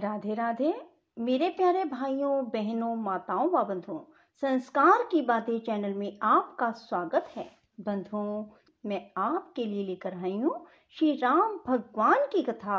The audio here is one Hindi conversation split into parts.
राधे राधे मेरे प्यारे भाइयों बहनों माताओं व बंधुओं संस्कार की बातें चैनल में आपका स्वागत है बंधुओं मैं आपके लिए लेकर आई हूँ श्री राम भगवान की कथा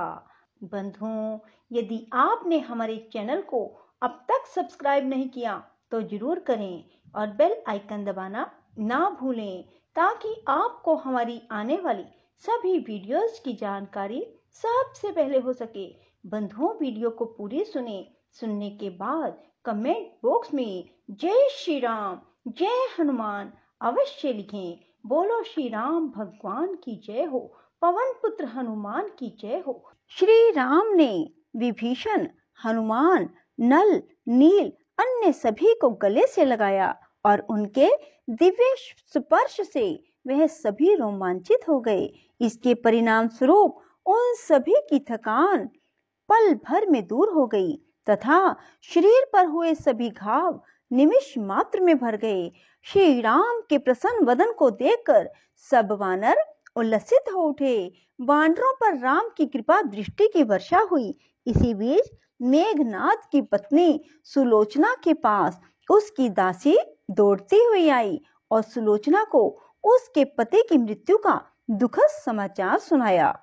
बंधुओं यदि आपने हमारे चैनल को अब तक सब्सक्राइब नहीं किया तो जरूर करें और बेल आइकन दबाना ना भूलें ताकि आपको हमारी आने वाली सभी वीडियोस की जानकारी सबसे पहले हो सके बंधुओं वीडियो को पूरे सुने सुनने के बाद कमेंट बॉक्स में जय श्री राम जय हनुमान अवश्य लिखें बोलो श्री राम भगवान की जय हो पवन पुत्र हनुमान की जय हो श्री राम ने विभीषण हनुमान नल नील अन्य सभी को गले से लगाया और उनके दिव्य स्पर्श से वह सभी रोमांचित हो गए इसके परिणाम स्वरूप उन सभी की थकान पल भर में दूर हो गई तथा शरीर पर हुए सभी घाव निमिष मात्र में भर गए श्री राम के प्रसन्न वदन को देखकर सब वानर उल्लसित हो उठे वानरों पर राम की कृपा दृष्टि की वर्षा हुई इसी बीच मेघनाथ की पत्नी सुलोचना के पास उसकी दासी दौड़ती हुई आई और सुलोचना को उसके पति की मृत्यु का दुखद समाचार सुनाया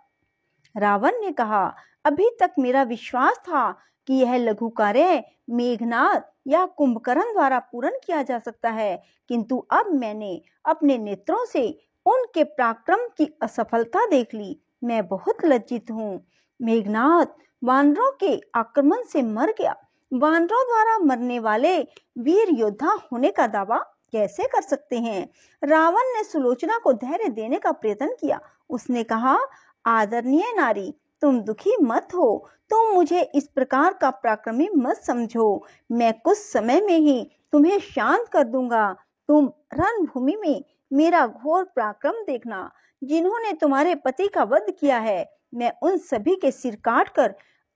रावण ने कहा अभी तक मेरा विश्वास था कि यह लघु कार्य मेघनाथ या कुंभकर्ण द्वारा पूर्ण किया जा सकता है किंतु अब मैंने अपने नेत्रों से उनके पराक्रम की असफलता देख ली मैं बहुत लज्जित हूँ मेघनाथ वानरों के आक्रमण से मर गया वानरों द्वारा मरने वाले वीर योद्धा होने का दावा कैसे कर सकते हैं रावण ने सुलोचना को धैर्य देने का प्रयत्न किया उसने कहा आदरणीय नारी तुम दुखी मत हो तुम मुझे इस प्रकार का पराक्रमी मत समझो मैं कुछ समय में ही तुम्हें शांत कर दूंगा तुम रणभूमि में मेरा घोर पराक्रम देखना जिन्होंने तुम्हारे पति का वध किया है मैं उन सभी के सिर काट कर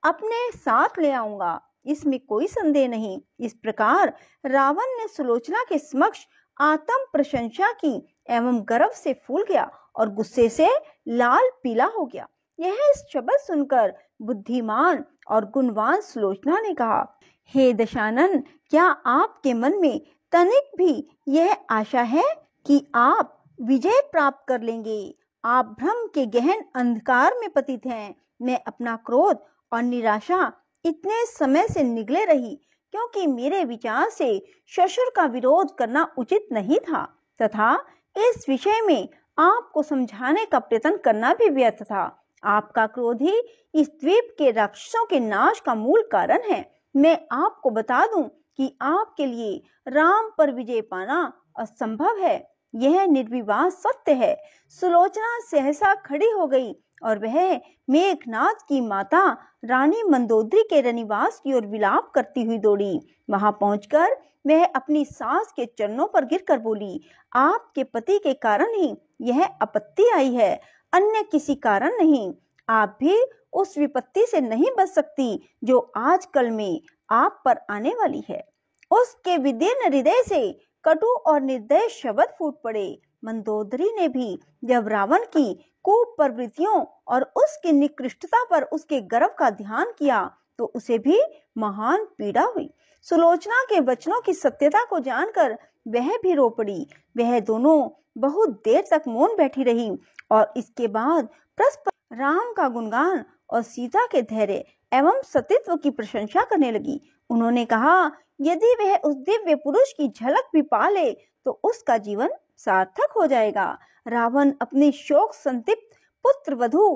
अपने साथ ले आऊंगा इसमें कोई संदेह नहीं इस प्रकार रावण ने सुलोचना के समक्ष आत्म प्रशंसा की एवं गर्व से फूल गया और गुस्से से लाल पीला हो गया यह शब्द सुनकर बुद्धिमान और गुणवान सुलोचना ने कहा हे दशानन क्या आपके मन में तनिक भी यह आशा है कि आप विजय प्राप्त कर लेंगे आप भ्रम के गहन अंधकार में पतित हैं मैं अपना क्रोध और निराशा इतने समय से निगले रही क्योंकि मेरे विचार से ससुर का विरोध करना उचित नहीं था तथा इस विषय में आपको समझाने का प्रयत्न करना भी व्यर्थ था आपका क्रोध ही इस द्वीप के राक्षसों के नाश का मूल कारण है मैं आपको बता दूं कि आपके लिए राम पर विजय पाना असंभव है यह निर्विवाद सत्य है सुलोचना सहसा खड़ी हो गई और वह मेघनाथ की माता रानी मंदोदरी के रनिवास की ओर विलाप करती हुई दौड़ी वहां पहुंचकर वह अपनी सास के चरणों पर गिरकर बोली आपके पति के कारण ही यह आपत्ति आई है अन्य किसी कारण नहीं आप भी उस विपत्ति से नहीं बच सकती जो आजकल में आप पर आने वाली है उसके विदीर्ण हृदय से कटु और निर्दय शब्द फूट पड़े मंदोदरी ने भी जब रावण की कूप प्रवृत्तियों और उसकी निकृष्टता पर उसके गर्व का ध्यान किया तो उसे भी महान पीड़ा हुई सुलोचना के वचनों की सत्यता को जानकर वह भी रो पड़ी वह दोनों बहुत देर तक मौन बैठी रही और इसके बाद परस्पर राम का गुणगान और सीता के धैर्य एवं सतीत्व की प्रशंसा करने लगी उन्होंने कहा यदि वह उस दिव्य पुरुष की झलक भी पा ले तो उसका जीवन सार्थक हो जाएगा रावण अपने शोक संतिप्त पुत्र वधु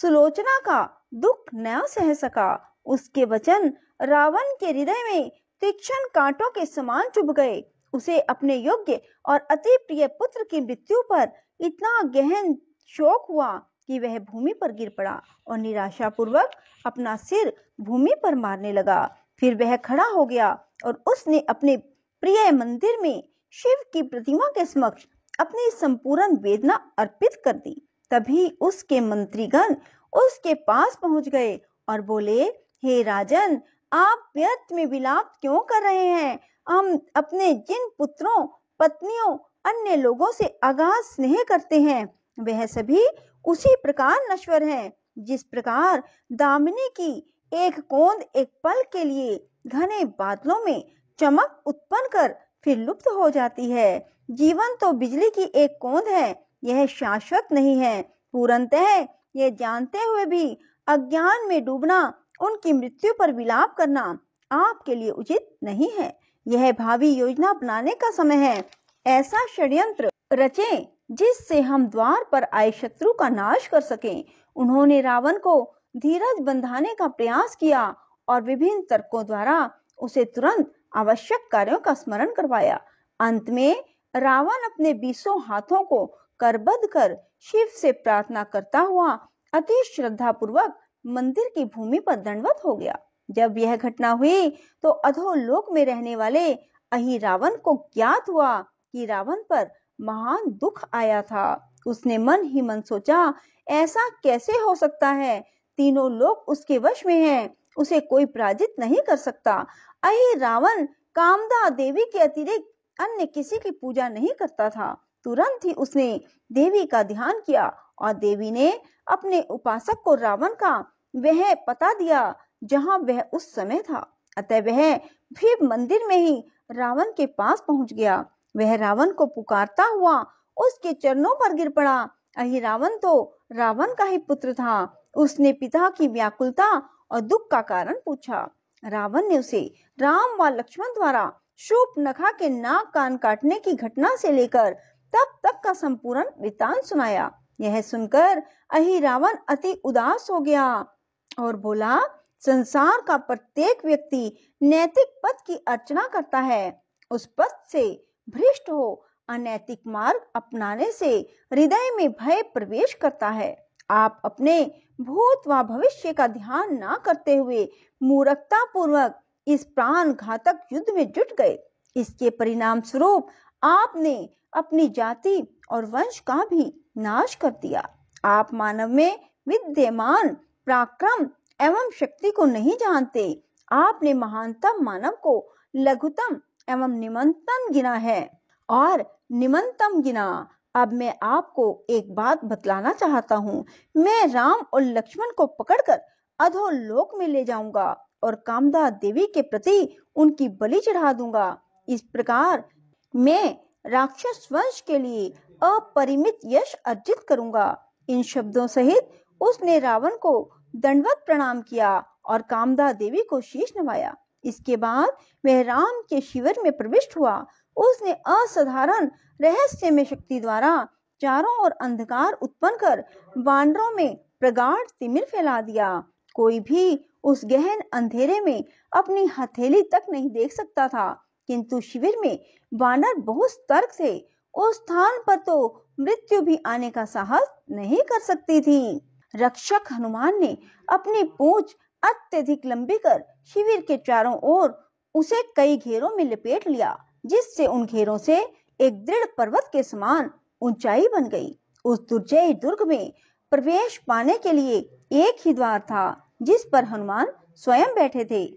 सुलोचना का दुख न सह सका उसके वचन रावण के हृदय में तीक्षण कांटों के समान चुभ गए उसे अपने योग्य और अति प्रिय पुत्र की मृत्यु पर इतना गहन शोक हुआ कि वह भूमि पर गिर पड़ा और निराशा पूर्वक अपना सिर भूमि पर मारने लगा फिर वह खड़ा हो गया और उसने अपने प्रिय मंदिर में शिव की प्रतिमा के समक्ष अपनी संपूर्ण वेदना अर्पित कर दी तभी उसके मंत्रीगण उसके पास पहुंच गए और बोले हे राजन आप व्यर्थ में विलाप क्यों कर रहे हैं हम अपने जिन पुत्रों पत्नियों अन्य लोगों से आगाज स्नेह करते हैं वह सभी उसी प्रकार नश्वर हैं जिस प्रकार दामिनी की एक कोंद एक पल के लिए घने बादलों में चमक उत्पन्न कर फिर लुप्त हो जाती है जीवन तो बिजली की एक कोंद है यह शाश्वत नहीं है है ये जानते हुए भी अज्ञान में डूबना उनकी मृत्यु पर विलाप करना आपके लिए उचित नहीं है यह भावी योजना बनाने का समय है ऐसा षड्यंत्र रचे जिससे हम द्वार पर आए शत्रु का नाश कर सके उन्होंने रावण को धीरज बंधाने का प्रयास किया और विभिन्न तर्कों द्वारा उसे तुरंत आवश्यक कार्यों का स्मरण करवाया अंत में रावण अपने बीसों हाथों को करबद्ध कर शिव से प्रार्थना करता हुआ अति श्रद्धा पूर्वक मंदिर की भूमि पर दंडवत हो गया जब यह घटना हुई तो अधोलोक में रहने वाले अहि रावण को ज्ञात हुआ कि रावण पर महान दुख आया था उसने मन ही मन सोचा ऐसा कैसे हो सकता है तीनों लोग उसके वश में हैं उसे कोई पराजित नहीं कर सकता अहि रावण कामदा देवी के अतिरिक्त अन्य किसी की पूजा नहीं करता था तुरंत ही उसने देवी का ध्यान किया और देवी ने अपने उपासक को रावण का वह पता दिया जहां वह उस समय था अतः वह भी मंदिर में ही रावण के पास पहुंच गया वह रावण को पुकारता हुआ उसके चरणों पर गिर पड़ा अहि रावण तो रावण का ही पुत्र था उसने पिता की व्याकुलता और दुख का कारण पूछा रावण ने उसे राम व लक्ष्मण द्वारा शूप नखा के नाक कान काटने की घटना से लेकर तब तक का संपूर्ण वृतांत सुनाया यह सुनकर अहि रावण अति उदास हो गया और बोला संसार का प्रत्येक व्यक्ति नैतिक पद की अर्चना करता है उस पद से भ्रष्ट हो अनैतिक मार्ग अपनाने से हृदय में भय प्रवेश करता है आप अपने भूत व भविष्य का ध्यान ना करते हुए मूर्खता पूर्वक इस प्राण घातक युद्ध में जुट गए इसके परिणाम स्वरूप आपने अपनी जाति और वंश का भी नाश कर दिया आप मानव में विद्यमान पराक्रम एवं शक्ति को नहीं जानते आपने महानतम मानव को लघुतम एवं निमंतम गिना है और निमंतम गिना अब मैं आपको एक बात बतलाना चाहता हूँ मैं राम और लक्ष्मण को पकड़कर अधोलोक में ले जाऊंगा और कामदा देवी के प्रति उनकी बलि चढ़ा दूंगा इस प्रकार मैं राक्षस वंश के लिए अपरिमित यश अर्जित करूंगा इन शब्दों सहित उसने रावण को दंडवत प्रणाम किया और कामदा देवी को शीश नवाया इसके बाद वह राम के शिविर में प्रविष्ट हुआ उसने असाधारण में शक्ति द्वारा चारों ओर अंधकार उत्पन्न कर बानरों में प्रगाढ़ तिमिर फैला दिया कोई भी उस गहन अंधेरे में अपनी हथेली तक नहीं देख सकता था किंतु शिविर में बानर बहुत तर्क थे उस स्थान पर तो मृत्यु भी आने का साहस नहीं कर सकती थी रक्षक हनुमान ने अपनी पूंछ अत्यधिक लंबी कर शिविर के चारों ओर उसे कई घेरों में लपेट लिया जिससे उन घेरों से एक दृढ़ पर्वत के समान ऊंचाई बन गई उस दुर्जय दुर्ग में प्रवेश पाने के लिए एक ही द्वार था जिस पर हनुमान स्वयं बैठे थे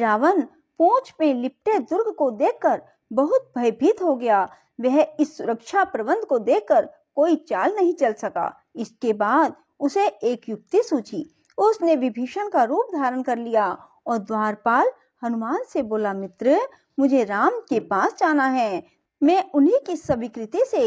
रावण पोच में लिपटे दुर्ग को देखकर बहुत भयभीत हो गया वह इस सुरक्षा प्रबंध को देखकर कोई चाल नहीं चल सका इसके बाद उसे एक युक्ति सूझी उसने विभीषण का रूप धारण कर लिया और द्वारपाल हनुमान से बोला मित्र मुझे राम के हम्म। पास जाना है मैं उन्हीं की स्वीकृति से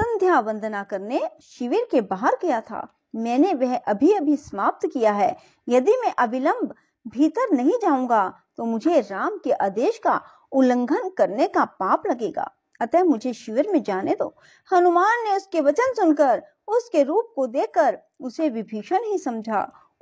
संध्या वंदना करने शिविर के बाहर गया था मैंने वह अभी अभी समाप्त किया है यदि मैं अविलंब भीतर नहीं जाऊंगा तो मुझे राम के आदेश का उल्लंघन करने का पाप लगेगा अतः मुझे शिविर में जाने दो हनुमान ने उसके वचन सुनकर उसके रूप को देखकर उसे विभीषण ही समझा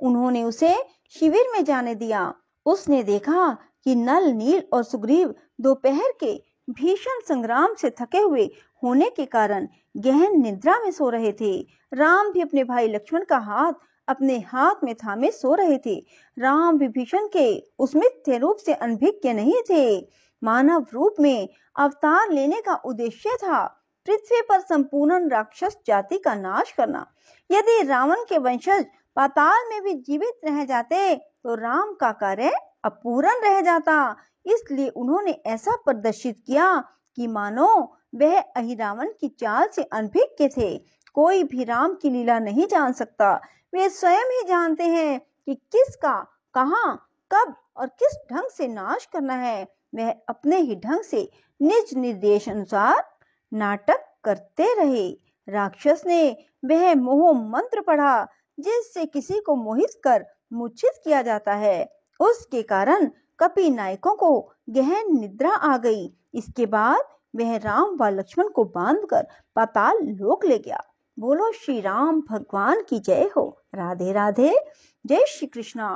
उन्होंने उसे शिविर में जाने दिया उसने देखा कि नल नील और सुग्रीव दोपहर के भीषण संग्राम से थके हुए होने के कारण गहन निद्रा में सो रहे थे राम भी अपने भाई लक्ष्मण का हाथ अपने हाथ में थामे सो रहे थे राम विभीषण के उसमें रूप से अनभिज्ञ नहीं थे मानव रूप में अवतार लेने का उद्देश्य था पृथ्वी पर संपूर्ण राक्षस जाति का नाश करना यदि रावण के वंशज पाताल में भी जीवित रह जाते तो राम का कार्य अपूर्ण रह जाता इसलिए उन्होंने ऐसा प्रदर्शित किया कि मानो वह अहिरावन की चाल से अनभिज्ञ थे कोई भी राम की लीला नहीं जान सकता वे स्वयं ही जानते हैं कि किसका कहा कब और किस ढंग से नाश करना है वह अपने ही ढंग से निज निर्देश अनुसार नाटक करते रहे राक्षस ने वह मोह मंत्र पढ़ा जिससे किसी को मोहित कर मूर्छित किया जाता है उसके कारण कपि नायकों को गहन निद्रा आ गई इसके बाद वह राम व लक्ष्मण को बांधकर पाताल लोक ले गया बोलो श्री राम भगवान की जय हो राधे राधे जय श्री कृष्णा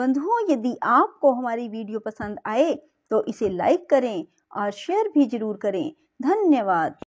बंधुओं यदि आपको हमारी वीडियो पसंद आए तो इसे लाइक करें और शेयर भी जरूर करें धन्यवाद